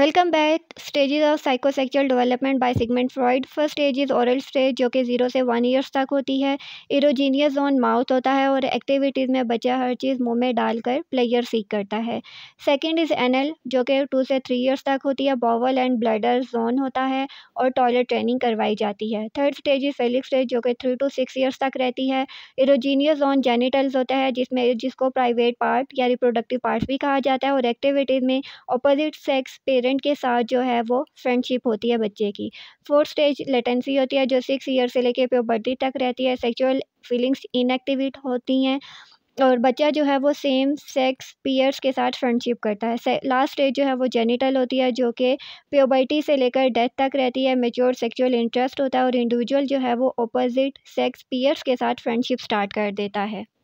welcome back stages of psychosexual development by Sigmund Freud first stage is oral stage जो कि zero से one years तक होती है इरोजीनियस जोन माउथ होता है और एक्टिविटीज़ में बच्चा हर चीज़ मुंह में डालकर प्लेयर सीख करता है सेकंड इज़ एनल जो कि टू से थ्री ईयर्स तक होती है बॉवल एंड ब्लडर जोन होता है और टॉयलेट ट्रेनिंग करवाई जाती है third stage is phallic stage जो कि थ्री टू सिक्स ईयर्स तक रहती है इरोजीनियस जोन जेनिटल्स होता है जिसमें जिसको प्राइवेट पार्ट या रिप्रोडक्टिव पार्ट भी कहा जाता है और एक्टिविटीज़ में अपोजिट सेक्स पेरेंट पेरेंट के साथ जो है वो फ्रेंडशिप होती है बच्चे की फोर्थ स्टेज लेटेंसी होती है जो सिक्स ईयर से लेके प्योबर्टी तक रहती है सेक्चुअल फीलिंग्स इनएक्टिवेट होती हैं और बच्चा जो है वो सेम सेक्स पीयर्स के साथ फ्रेंडशिप करता है लास्ट स्टेज जो है वो जेनिटल होती है जो कि प्योबर्टी से लेकर डेथ तक रहती है मेच्योर सेक्सुअल इंटरेस्ट होता है और इंडिविजुअल जो है वो अपोजिट सेक्स पीयर्स के साथ फ्रेंडशिप स्टार्ट कर देता है